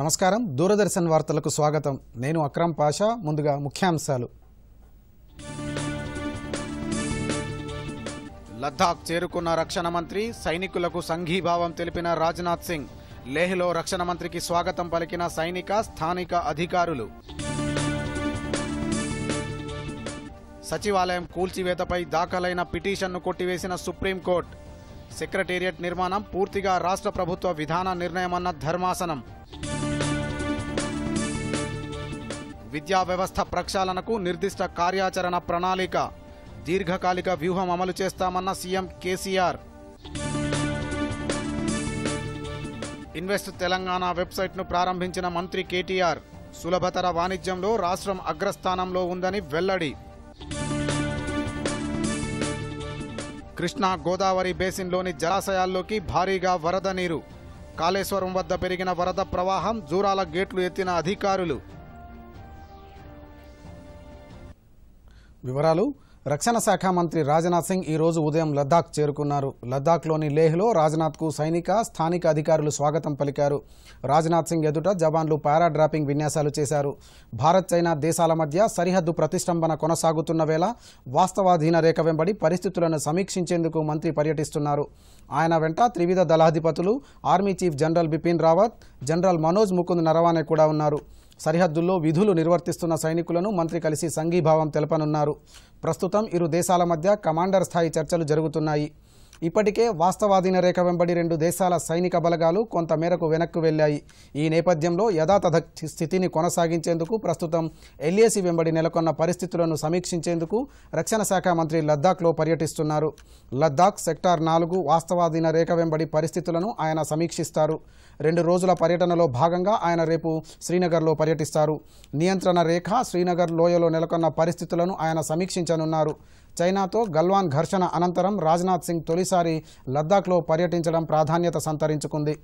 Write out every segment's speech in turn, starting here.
నమస్కారం దూరదర్శన్ వార్తలకు స్వాగతం నేను అక్రమ్ పాషా ముందుగా ముఖ్యాంశాలు లద్దాఖ్ చేరుకున్న రక్షణ మంత్రి సైనికులకు సంఘీభావం తెలిపిన రాజ్నాథ్ సింగ్ లేహ్లో రక్షణ మంత్రికి స్వాగతం పలికిన సైనిక స్థానిక అధికారులు సచివాలయం కూల్చివేతపై దాఖలైన పిటిషన్ను కొట్టివేసిన సుప్రీంకోర్టు సెక్రటేరియట్ నిర్మాణం పూర్తిగా రాష్ట్ర ప్రభుత్వ విధాన నిర్ణయమన్న ధర్మాసనం విద్యా వ్యవస్థ ప్రక్షాళనకు నిర్దిష్ట కార్యాచరణ ప్రణాళిక దీర్ఘకాలిక వ్యూహం అమలు చేస్తామన్న సీఎం కేసీఆర్ ఇన్వెస్ట్ తెలంగాణ వెబ్సైట్ను ప్రారంభించిన మంత్రి కేటీఆర్ సులభతర వాణిజ్యంలో రాష్ట్రం అగ్రస్థానంలో ఉందని వెల్లడి కృష్ణా గోదావరి బేసిన్లోని జలాశయాల్లోకి భారీగా వరద నీరు కాళేశ్వరం వద్ద పెరిగిన వరద ప్రవాహం జూరాల గేట్లు ఎత్తిన అధికారులు వివరాలు రక్షణ శాఖ మంత్రి రాజ్నాథ్ సింగ్ ఈ రోజు ఉదయం లద్దాఖ్ చేరుకున్నారు లద్దాఖ్లోని లేహ్లో రాజ్నాథ్కు సైనిక స్థానిక అధికారులు స్వాగతం పలికారు రాజ్నాథ్ సింగ్ ఎదుట జవాన్లు పారాడ్రాపింగ్ విన్యాసాలు చేశారు భారత్ చైనా దేశాల మధ్య సరిహద్దు ప్రతిష్టంభన కొనసాగుతున్న వేళ వాస్తవాధీన రేఖ వెంబడి పరిస్థితులను సమీక్షించేందుకు మంత్రి పర్యటిస్తున్నారు ఆయన వెంట త్రివిధ దళాధిపతులు army chief general Bipin Rawat general Manoj Mukund Naravane కూడా ఉన్నారు సరిహద్దుల్లో విధులు నిర్వర్తిస్తున్న సైనికులను మంత్రి కలిసి సంఘీభావం తెలపనున్నారు ప్రస్తుతం ఇరు దేశాల మధ్య కమాండర్ స్థాయి చర్చలు జరుగుతున్నాయి ఇప్పటికే వాస్తవాధీన రేఖ వెంబడి రెండు దేశాల సైనిక బలగాలు కొంత మేరకు వెనక్కు వెళ్లాయి ఈ నేపథ్యంలో యథాతథ స్థితిని కొనసాగించేందుకు ప్రస్తుతం ఎల్ఏసి వెంబడి నెలకొన్న పరిస్థితులను సమీక్షించేందుకు రక్షణ శాఖ మంత్రి లద్దాఖ్లో పర్యటిస్తున్నారు లద్దాఖ్ సెక్టార్ నాలుగు వాస్తవాధీన రేఖ వెంబడి పరిస్థితులను ఆయన సమీక్షిస్తారు రెండు రోజుల పర్యటనలో భాగంగా ఆయన రేపు శ్రీనగర్లో పర్యటిస్తారు నియంత్రణ రేఖ శ్రీనగర్ లోయలో నెలకొన్న పరిస్థితులను ఆయన సమీక్షించనున్నారు చైనాతో గల్వాన్ ఘర్షణ అనంతరం రాజ్నాథ్ సింగ్ తొలిసారి లద్దాఖ్లో పర్యటించడం ప్రాధాన్యత సంతరించుకుంది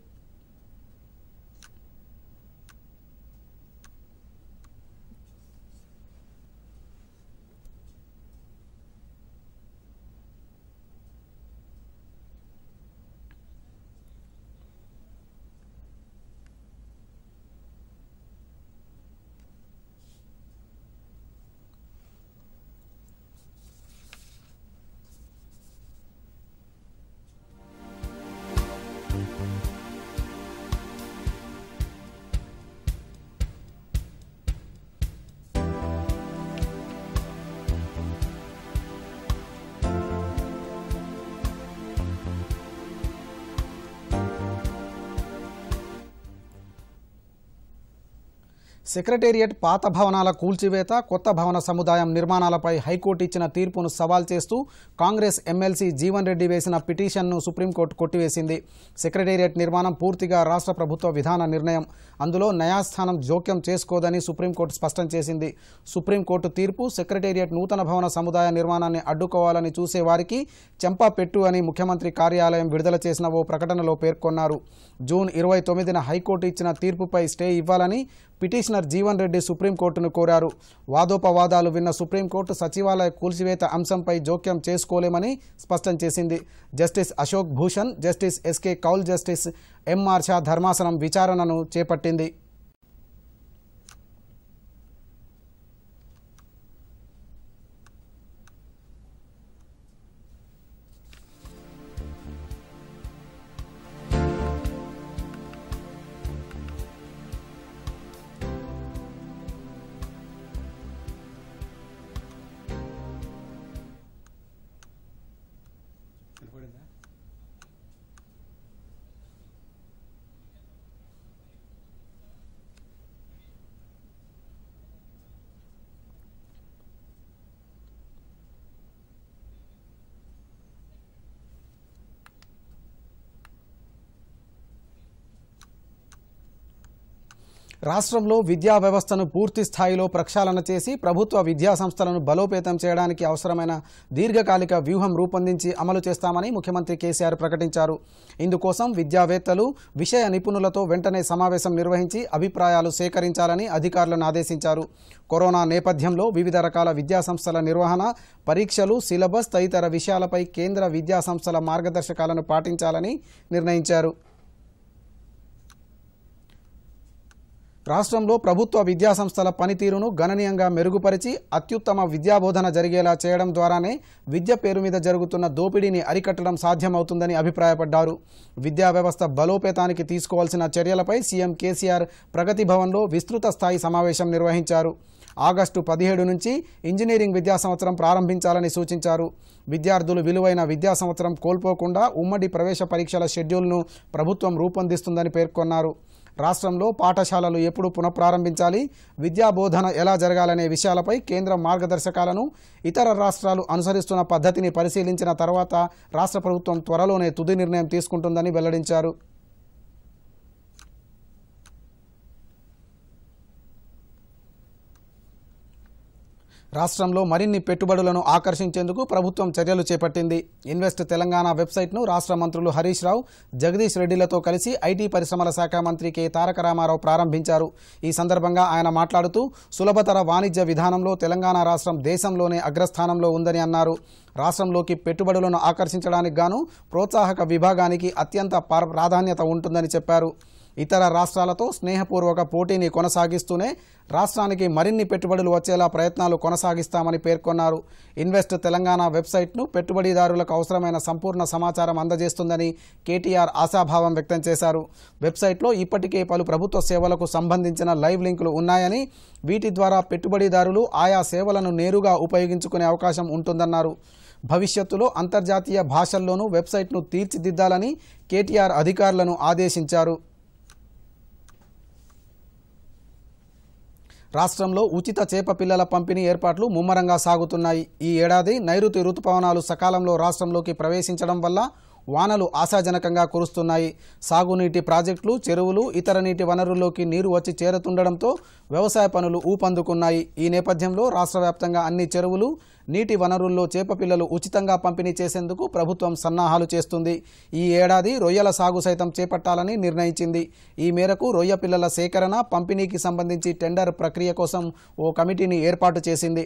సెక్రటేరియట్ పాత భవనాల కూల్చివేత కొత్త భవన సముదాయం నిర్మాణాలపై హైకోర్టు ఇచ్చిన తీర్పును సవాల్ చేస్తూ కాంగ్రెస్ ఎమ్మెల్సీ జీవన్ రెడ్డి వేసిన పిటిషన్ను సుప్రీంకోర్టు కొట్టివేసింది సెక్రటేరియట్ నిర్మాణం పూర్తిగా రాష్ట్ర ప్రభుత్వ విధాన నిర్ణయం అందులో న్యాయస్థానం జోక్యం చేసుకోదని సుప్రీంకోర్టు స్పష్టం చేసింది సుప్రీంకోర్టు తీర్పు సెక్రటేరియట్ నూతన భవన సముదాయ నిర్మాణాన్ని అడ్డుకోవాలని చూసేవారికి వారికి చెంపా పెట్టు అని ముఖ్యమంత్రి కార్యాలయం విడుదల చేసిన ఓ ప్రకటనలో పేర్కొన్నారు జూన్ ఇరవై తొమ్మిదిన హైకోర్టు ఇచ్చిన తీర్పుపై స్టే ఇవ్వాలని పిటిషనర్ జీవన్ రెడ్డి సుప్రీంకోర్టును కోరారు వాదోపవాదాలు విన్న సుప్రీంకోర్టు సచివాలయ కూల్చివేత అంశంపై జోక్యం చేసుకోలేమని స్పష్టం చేసింది justice Ashok Bhushan justice S K Kaul justice M R Shah ధర్మాసనం విచారణను చేపట్టింది రాష్ట్రంలో విద్యా వ్యవస్థను పూర్తి స్థాయిలో ప్రక్షాళన చేసి ప్రభుత్వ విద్యా సంస్థలను బలోపేతం చేయడానికి అవసరమైన దీర్ఘకాలిక వ్యూహం రూపొందించి అమలు చేస్తామని ముఖ్యమంత్రి కేసీఆర్ ప్రకటించారు ఇందుకోసం విద్యావేత్తలు విషయ నిపుణులతో వెంటనే సమావేశం నిర్వహించి అభిప్రాయాలు సేకరించాలని అధికారులను ఆదేశించారు కరోనా నేపథ్యంలో వివిధ రకాల విద్యా సంస్థల నిర్వహణ పరీక్షలు సిలబస్ తదితర విషయాలపై కేంద్ర విద్యా సంస్థల మార్గదర్శకాలను పాటించాలని నిర్ణయించారు రాష్ట్రంలో ప్రభుత్వ విద్యాసంస్థల పనితీరును గణనీయంగా మెరుగుపరిచి అత్యుత్తమ విద్యాబోధన జరిగేలా చేయడం ద్వారానే విద్య పేరు మీద జరుగుతున్న దోపిడీని అరికట్టడం సాధ్యమవుతుందని అభిప్రాయపడ్డారు విద్యా వ్యవస్థ బలోపేతానికి తీసుకోవాల్సిన చర్యలపై సీఎం కేసీఆర్ ప్రగతి భవన్లో విస్తృత స్థాయి సమావేశం నిర్వహించారు ఆగస్టు పదిహేడు నుంచి ఇంజనీరింగ్ విద్యా సంవత్సరం ప్రారంభించాలని సూచించారు విద్యార్థులు విలువైన విద్యా సంవత్సరం కోల్పోకుండా ఉమ్మడి ప్రవేశ పరీక్షల షెడ్యూల్ను ప్రభుత్వం రూపొందిస్తుందని పేర్కొన్నారు రాష్ట్రంలో పాఠశాలలు ఎప్పుడు పునఃప్రారంభించాలి విద్యాబోధన ఎలా జరగాలనే విషయాలపై కేంద్ర మార్గదర్శకాలను ఇతర రాష్ట్రాలు అనుసరిస్తున్న పద్ధతిని పరిశీలించిన తర్వాత రాష్ట్ర ప్రభుత్వం త్వరలోనే తుది నిర్ణయం తీసుకుంటుందని వెల్లడించారు రాష్ట్రంలో మరిన్ని పెట్టుబడులను ఆకర్షించేందుకు ప్రభుత్వం చర్యలు చేపట్టింది ఇన్వెస్ట్ తెలంగాణ వెబ్సైట్ను రాష్ట్ర మంత్రులు హరీష్ రావు జగదీష్ రెడ్డిలతో కలిసి ఐటీ పరిశ్రమల శాఖ మంత్రి కె తారక రామారావు ప్రారంభించారు ఈ సందర్భంగా ఆయన మాట్లాడుతూ సులభతర వాణిజ్య విధానంలో తెలంగాణ రాష్ట్రం దేశంలోనే అగ్రస్థానంలో ఉందని అన్నారు రాష్ట్రంలోకి పెట్టుబడులను ఆకర్షించడానికి గాను ప్రోత్సాహక విభాగానికి అత్యంత ప్రాధాన్యత ఉంటుందని చెప్పారు ఇతర రాష్ట్రాలతో స్నేహపూర్వక పోటీని కొనసాగిస్తూనే రాష్ట్రానికి మరిన్ని పెట్టుబడులు వచ్చేలా ప్రయత్నాలు కొనసాగిస్తామని పేర్కొన్నారు ఇన్వెస్ట్ తెలంగాణ వెబ్సైట్ను పెట్టుబడిదారులకు అవసరమైన సంపూర్ణ సమాచారం అందజేస్తుందని కేటీఆర్ ఆశాభావం వ్యక్తం చేశారు వెబ్సైట్లో ఇప్పటికే పలు ప్రభుత్వ సేవలకు సంబంధించిన లైవ్ లింకులు ఉన్నాయని వీటి ద్వారా పెట్టుబడిదారులు ఆయా సేవలను నేరుగా ఉపయోగించుకునే అవకాశం ఉంటుందన్నారు భవిష్యత్తులో అంతర్జాతీయ భాషల్లోనూ వెబ్సైట్ను తీర్చిదిద్దాలని కేటీఆర్ అధికారులను ఆదేశించారు రాష్ట్రంలో ఉచిత చేప పిల్లల పంపిణీ ఏర్పాట్లు ముమ్మరంగా సాగుతున్నాయి ఈ ఏడాది నైరుతి ఋతుపవనాలు సకాలంలో రాష్ట్రంలోకి ప్రవేశించడం వల్ల వానలు ఆశాజనకంగా కురుస్తున్నాయి సాగునీటి ప్రాజెక్టులు చెరువులు ఇతర నీటి వనరుల్లోకి నీరు వచ్చి చేరుతుండడంతో వ్యవసాయ పనులు ఊపందుకున్నాయి ఈ నేపథ్యంలో రాష్ట్ర అన్ని చెరువులు నీటి వనరుల్లో చేపపిల్లలు ఉచితంగా పంపిణీ చేసేందుకు ప్రభుత్వం సన్నాహాలు చేస్తుంది ఈ ఏడాది రొయ్యల సాగు సైతం చేపట్టాలని నిర్ణయించింది ఈ మేరకు రొయ్య పిల్లల సేకరణ పంపిణీకి సంబంధించి టెండర్ ప్రక్రియ కోసం ఓ కమిటీని ఏర్పాటు చేసింది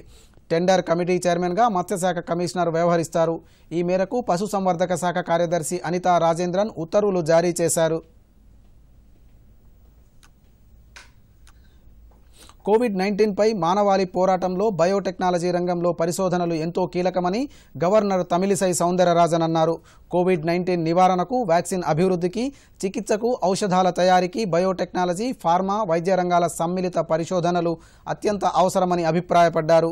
టెండర్ కమిటీ చైర్మన్గా మత్స్యశాఖ కమిషనర్ వ్యవహరిస్తారు ఈ మేరకు పశుసంవర్ధక శాఖ కార్యదర్శి అనితా రాజేంద్రన్ ఉత్తర్వులు జారీ చేశారు కోవిడ్ నైన్టీన్పై మానవాళి పోరాటంలో బయోటెక్నాలజీ రంగంలో పరిశోధనలు ఎంతో కీలకమని గవర్నర్ తమిళిసై సౌందరరాజన్ అన్నారు కోవిడ్ నైన్టీన్ నివారణకు వ్యాక్సిన్ అభివృద్ధికి చికిత్సకు ఔషధాల తయారీకి బయోటెక్నాలజీ ఫార్మా వైద్య రంగాల సమ్మిళిత పరిశోధనలు అత్యంత అవసరమని అభిప్రాయపడ్డారు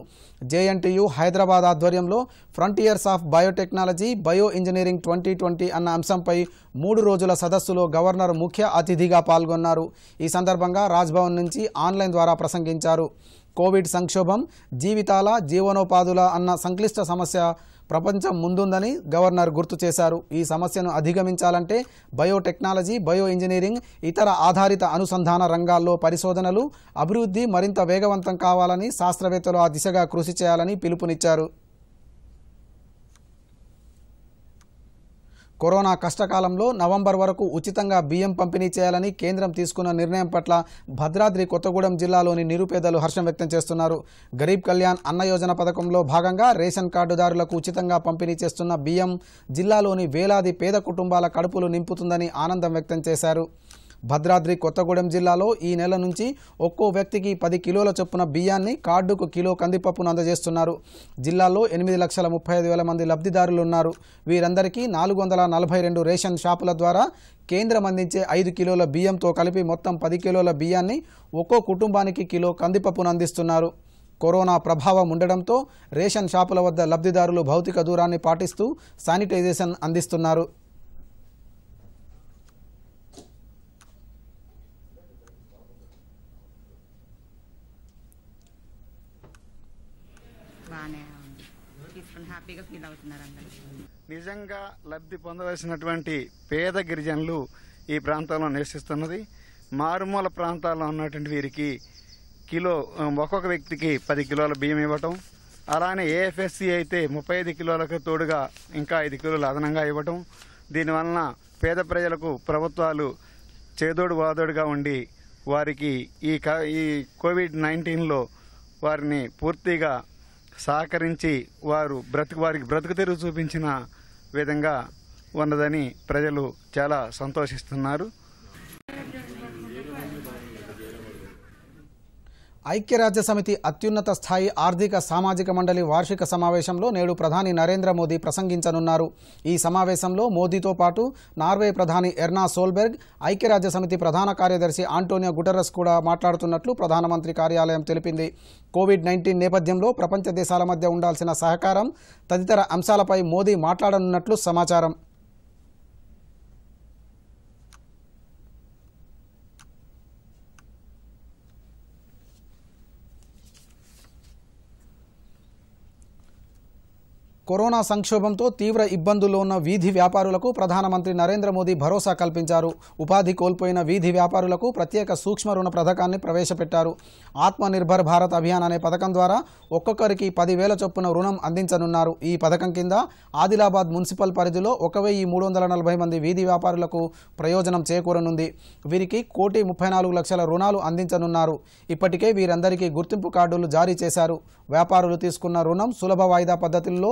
జేఎన్టీయు హైదరాబాద్ ఆధ్వర్యంలో frontiers of biotechnology bio engineering twenty twenty అన్న అంశంపై మూడు రోజుల సదస్సులో గవర్నర్ ముఖ్య అతిథిగా పాల్గొన్నారు ఈ సందర్భంగా రాజ్భవన్ నుంచి ఆన్లైన్ ద్వారా ప్రసంగించారు కోవిడ్ సంక్షోభం జీవితాల జీవనోపాధుల అన్న సంక్లిష్ట సమస్య ప్రపంచం ముందుందని గవర్నర్ గుర్తు చేశారు ఈ సమస్యను అధిగమించాలంటే బయోటెక్నాలజీ బయో ఇంజనీరింగ్ ఇతర ఆధారిత అనుసంధాన రంగాల్లో పరిశోధనలు అభివృద్ధి మరింత వేగవంతం కావాలని శాస్త్రవేత్తలు ఆ దిశగా కృషి చేయాలని పిలుపునిచ్చారు కరోనా కష్టకాలంలో నవంబర్ వరకు ఉచితంగా బియ్యం పంపిణీ చేయాలని కేంద్రం తీసుకున్న నిర్ణయం పట్ల భద్రాద్రి కొత్తగూడెం జిల్లాలోని నిరుపేదలు హర్షం వ్యక్తం చేస్తున్నారు గరీబ్ కళ్యాణ్ అన్న యోజన పథకంలో భాగంగా రేషన్ కార్డుదారులకు ఉచితంగా పంపిణీ చేస్తున్న బియ్యం జిల్లాలోని వేలాది పేద కుటుంబాల కడుపులు నింపుతుందని ఆనందం వ్యక్తం చేశారు భద్రాద్రి కొత్తగూడెం జిల్లాలో ఈ నెల నుంచి ఒక్కో వ్యక్తికి పది కిలోల చొప్పున బియ్యాన్ని కార్డుకు కిలో కందిపప్పును అందజేస్తున్నారు జిల్లాలో ఎనిమిది లక్షల ముప్పై ఐదు వేల మంది లబ్ధిదారులు ఉన్నారు వీరందరికీ నాలుగు వందల నలభై రెండు రేషన్ షాపుల ద్వారా కేంద్రం అందించే ఐదు కిలోల బియ్యంతో కలిపి మొత్తం పది కిలోల బియ్యాన్ని ఒక్కో కుటుంబానికి కిలో కందిపప్పును అందిస్తున్నారు కరోనా ప్రభావం ఉండడంతో రేషన్ షాపుల వద్ద లబ్ధిదారులు భౌతిక దూరాన్ని పాటిస్తూ శానిటైజేషన్ అందిస్తున్నారు నిజంగా లబ్ధి పొందవలసినటువంటి పేద గిరిజనులు ఈ ప్రాంతంలో నివసిస్తున్నది మారుమూల ప్రాంతాల్లో ఉన్నటువంటి వీరికి కిలో ఒక్కొక్క వ్యక్తికి పది కిలోల బియ్యం ఇవ్వటం అలానే ఏఎఫ్ఎస్సి అయితే ముప్పై ఐదు కిలోలకు తోడుగా ఇంకా ఐదు కిలోలు అదనంగా ఇవ్వటం దీనివలన పేద ప్రజలకు ప్రభుత్వాలు చేదోడు వాదోడుగా ఉండి వారికి ఈ ఈ కోవిడ్ నైన్టీన్లో వారిని పూర్తిగా సహకరించి వారు బ్రతుకు వారికి బ్రతుకు తెరు చూపించిన విధంగా ఉన్నదని ప్రజలు చాలా సంతోషిస్తున్నారు ఐక్యరాజ్య సమితి అత్యున్నత స్థాయి ఆర్థిక సామాజిక మండలి వార్షిక సమావేశంలో నేడు ప్రధాని నరేంద్ర మోదీ ప్రసంగించనున్నారు ఈ సమావేశంలో మోదీతో పాటు నార్వే ప్రధాని ఎర్నా సోల్బెర్గ్ ఐక్యరాజ్య సమితి ప్రధాన కార్యదర్శి ఆంటోనియో గుటరస్ కూడా మాట్లాడుతున్నట్లు ప్రధానమంత్రి కార్యాలయం తెలిపింది కోవిడ్ నైన్టీన్ నేపథ్యంలో ప్రపంచ దేశాల మధ్య ఉండాల్సిన సహకారం తదితర అంశాలపై మోదీ మాట్లాడనున్నట్లు సమాచారం కరోనా సంక్షోభంతో తీవ్ర ఇబ్బందుల్లో ఉన్న వీధి వ్యాపారులకు ప్రధానమంత్రి నరేంద్ర మోదీ భరోసా కల్పించారు ఉపాధి కోల్పోయిన వీధి వ్యాపారులకు ప్రత్యేక సూక్ష్మ రుణ పథకాన్ని ప్రవేశపెట్టారు ఆత్మనిర్భర్ భారత్ అభియాన్ అనే పథకం ద్వారా ఒక్కొక్కరికి పదివేల చొప్పున రుణం అందించనున్నారు ఈ పథకం కింద ఆదిలాబాద్ మున్సిపల్ పరిధిలో ఒక మూడు వందల నలభై మంది వీధి వ్యాపారులకు ప్రయోజనం చేకూరనుంది వీరికి కోటి ముప్పై నాలుగు లక్షల రుణాలు అందించనున్నారు ఇప్పటికే వీరందరికీ గుర్తింపు కార్డులు జారీ చేశారు వ్యాపారులు తీసుకున్న రుణం సులభ వాయిదా పద్ధతుల్లో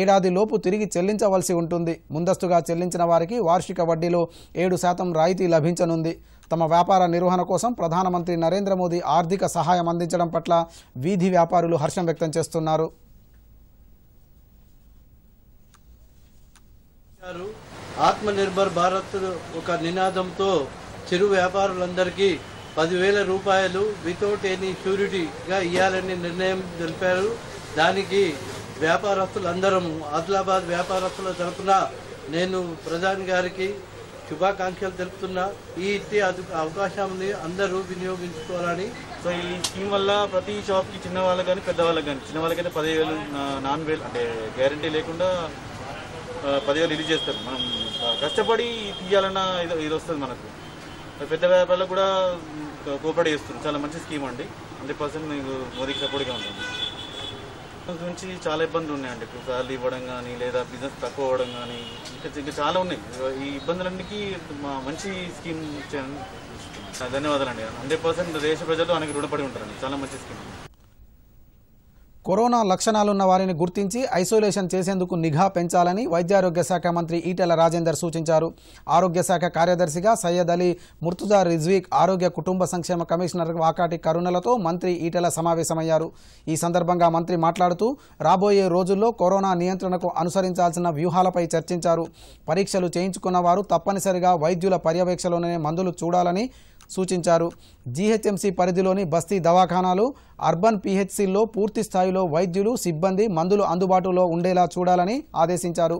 ఏడాది లోపు తిరిగి చెల్లించవలసి ఉంటుంది ముందస్తుగా చెల్లించిన వారికి వార్షిక వడ్డీలో ఏడు శాతం రాయితీ లభించనుంది తమ వ్యాపార నిర్వహణ కోసం ప్రధానమంత్రి నరేంద్ర మోదీ ఆర్థిక సహాయం అందించడం పట్ల వీధి వ్యాపారులు హర్షం వ్యక్తం చేస్తున్నారు ఆత్మనిర్భర్ భారత్ ఒక నినాదంతో చిరు వ్యాపారులందరికీ పదివేల రూపాయలు వితౌట్ ఎనీ ష్యూరిటీగా ఇవ్వాలని నిర్ణయం తెలిపారు దానికి వ్యాపారస్తులందరము ఆదిలాబాద్ వ్యాపారస్తుల తరఫున నేను ప్రధాని గారికి శుభాకాంక్షలు తెలుపుతున్నా ఈ ఇట్టి అవకాశం అందరూ వినియోగించుకోవాలని సో ఈ స్కీమ్ వల్ల ప్రతి షాప్కి చిన్న వాళ్ళకి కానీ పెద్దవాళ్ళకి కానీ చిన్న వాళ్ళకైతే పదివేలు నాన్ వేలు అంటే గ్యారంటీ లేకుండా పదివేలు రిలీజ్ చేస్తారు మనం కష్టపడి తీయాలన్న ఇది ఇది వస్తుంది మనకు పెద్ద వ్యాపారాలు కూడా కోపడి చేస్తుంది చాలా మంచి స్కీమ్ అండి హండ్రెడ్ పర్సెంట్ మీకు మోదీకి సపోర్ట్గా ఉంటుంది గురించి చాలా ఇబ్బందులు ఉన్నాయండి ఇప్పుడు గాలి ఇవ్వడం కానీ లేదా బిజినెస్ తక్కువ అవ్వడం కానీ ఇంకా ఇంకా చాలా ఉన్నాయి ఈ ఇబ్బందులన్నీ మా మంచి స్కీమ్ ధన్యవాదాలు అండి హండ్రెడ్ పర్సెంట్ దేశ ప్రజలు ఆయనకి రుణపడి ఉంటారండి చాలా మంచి స్కీమ్ కరోనా లక్షణాలున్న వారిని గుర్తించి ఐసోలేషన్ చేసేందుకు నిఘా పెంచాలని వైద్యారోగ్య శాఖ మంత్రి ఈటెల రాజేందర్ సూచించారు ఆరోగ్య శాఖ కార్యదర్శిగా సయ్యద్ అలీ ముర్తుజా రిజ్వీక్ ఆరోగ్య కుటుంబ సంక్షేమ కమిషనర్ వాకాటి కరుణలతో మంత్రి ఈటెల సమావేశమయ్యారు ఈ సందర్భంగా మంత్రి మాట్లాడుతూ రాబోయే రోజుల్లో కరోనా నియంత్రణకు అనుసరించాల్సిన వ్యూహాలపై చర్చించారు పరీక్షలు చేయించుకున్న వారు తప్పనిసరిగా వైద్యుల పర్యవేక్షలోనే మందులు చూడాలని సూచించారు జీహెచ్ఎంసీ పరిధిలోని బస్తీ దవాఖానాలు అర్బన్ పిహెచ్సిల్లో పూర్తి స్థాయిలో కాలేజీలో వైద్యులు సిబ్బంది మందులు అందుబాటులో ఉండేలా చూడాలని ఆదేశించారు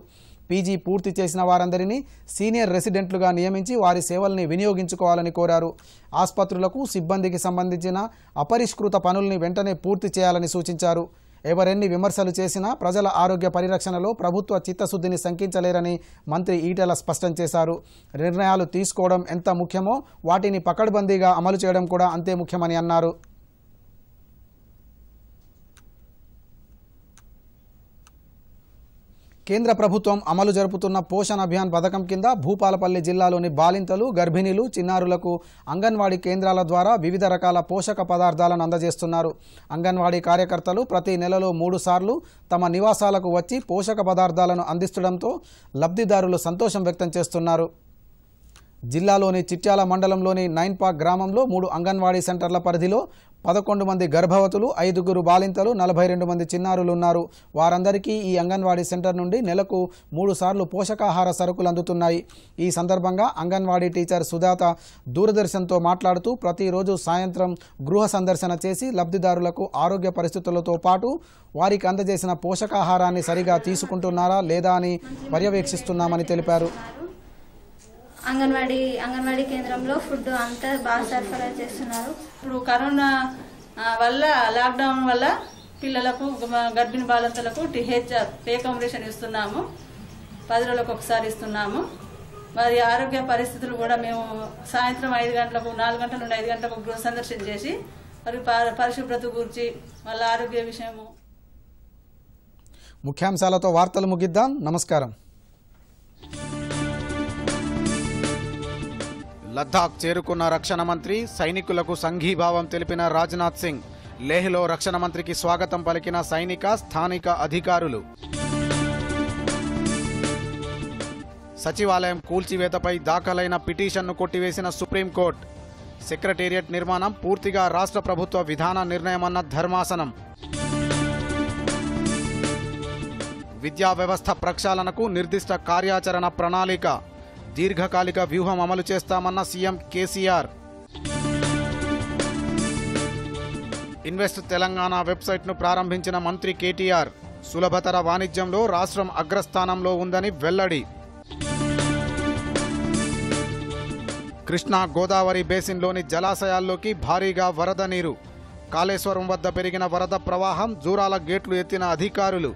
పీజీ పూర్తి చేసిన వారందరినీ సీనియర్ రెసిడెంట్లుగా నియమించి వారి సేవల్ని వినియోగించుకోవాలని కోరారు ఆసుపత్రులకు సిబ్బందికి సంబంధించిన అపరిష్కృత పనుల్ని వెంటనే పూర్తి చేయాలని సూచించారు ఎవరెన్ని విమర్శలు చేసినా ప్రజల ఆరోగ్య పరిరక్షణలో ప్రభుత్వ చిత్తశుద్ధిని శంకించలేరని మంత్రి ఈటెల స్పష్టం చేశారు నిర్ణయాలు తీసుకోవడం ఎంత ముఖ్యమో వాటిని పకడ్బందీగా అమలు చేయడం కూడా అంతే ముఖ్యమని అన్నారు కేంద్ర ప్రభుత్వం అమలు జరుపుతున్న పోషణ్ అభియాన్ పథకం కింద భూపాలపల్లి జిల్లాలోని బాలింతలు గర్భిణీలు చిన్నారులకు అంగన్వాడీ కేంద్రాల ద్వారా వివిధ రకాల పోషక పదార్థాలను అందజేస్తున్నారు అంగన్వాడీ కార్యకర్తలు ప్రతి నెలలో మూడుసార్లు తమ నివాసాలకు వచ్చి పోషక పదార్థాలను అందిస్తుండటంతో లబ్ధిదారులు సంతోషం వ్యక్తం చేస్తున్నారు జిల్లాలోని చిట్యాల మండలంలోని నైన్పాక్ గ్రామంలో మూడు అంగన్వాడీ సెంటర్ల పరిధిలో పదకొండు మంది గర్భవతులు ఐదుగురు బాలింతలు నలభై రెండు మంది చిన్నారులు ఉన్నారు వారందరికీ ఈ అంగన్వాడీ సెంటర్ నుండి నెలకు మూడు సార్లు పోషకాహార సరుకులు అందుతున్నాయి ఈ సందర్భంగా అంగన్వాడీ టీచర్ సుధాత దూరదర్శన్తో మాట్లాడుతూ ప్రతిరోజు సాయంత్రం గృహ సందర్శన చేసి లబ్ధిదారులకు ఆరోగ్య పరిస్థితులతో పాటు వారికి అందజేసిన పోషకాహారాన్ని సరిగా తీసుకుంటున్నారా లేదా అని పర్యవేక్షిస్తున్నామని తెలిపారు అంగన్వాడీ అంగన్వాడీ కేంద్రంలో ఫుడ్ అంతా బాగా సరఫరా చేస్తున్నారు ఇప్పుడు కరోనా వల్ల లాక్డౌన్ వల్ల పిల్లలకు గర్భిణీ బాలంతలకు టీహెచ్ పే కాంబినేషన్ ఇస్తున్నాము పది రోజులకు ఒకసారి ఇస్తున్నాము వారి ఆరోగ్య పరిస్థితులు కూడా మేము సాయంత్రం ఐదు గంటలకు నాలుగు గంటల నుండి ఐదు గంటలకు గృహ సందర్శన చేసి మరి పరిశుభ్రత గురించి వాళ్ళ ఆరోగ్య విషయము ముఖ్యాంశాలతో వార్తలు ముగిద్దాం నమస్కారం లద్దాఖ్ చేరుకున్న రక్షణ మంత్రి సైనికులకు సంఘీభావం తెలిపిన రాజ్నాథ్ సింగ్ లేహ్లో రక్షణ మంత్రికి స్వాగతం పలికిన సైనిక స్థానిక అధికారులు సచివాలయం కూల్చివేతపై దాఖలైన పిటిషన్ను కొట్టివేసిన సుప్రీంకోర్టు సెక్రటేరియట్ నిర్మాణం పూర్తిగా రాష్ట్ర ప్రభుత్వ విధాన నిర్ణయమన్న ధర్మాసనం విద్యా వ్యవస్థ ప్రక్షాళనకు నిర్దిష్ట కార్యాచరణ ప్రణాళిక దీర్ఘకాలిక వ్యూహం అమలు చేస్తామన్న సీఎం కేసీఆర్ ఇన్వెస్ట్ తెలంగాణ వెబ్సైట్ను ప్రారంభించిన మంత్రి కేటీఆర్ సులభతర వాణిజ్యంలో రాష్ట్రం అగ్రస్థానంలో ఉందని వెల్లడి కృష్ణా గోదావరి బేసిన్లోని జలాశయాల్లోకి భారీగా వరద నీరు కాళేశ్వరం వద్ద పెరిగిన వరద ప్రవాహం జూరాల గేట్లు ఎత్తిన అధికారులు